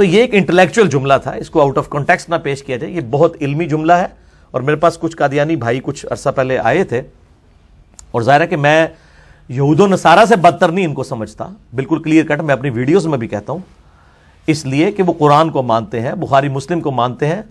तो ये एक इंटेलेक्चुअल जुमला था इसको आउट ऑफ कॉन्टेक्स ना पेश किया जाए ये बहुत इल्मी जुमला है और मेरे पास कुछ कादियानी भाई कुछ अरसा पहले आए थे और ज़ाहिर है कि मैं यहूदो नसारा से बदतर नहीं इनको समझता बिल्कुल क्लियर कट मैं अपनी वीडियोज़ में भी कहता हूँ इसलिए कि वो कुरान को मानते हैं बुखारी मुस्लिम को मानते हैं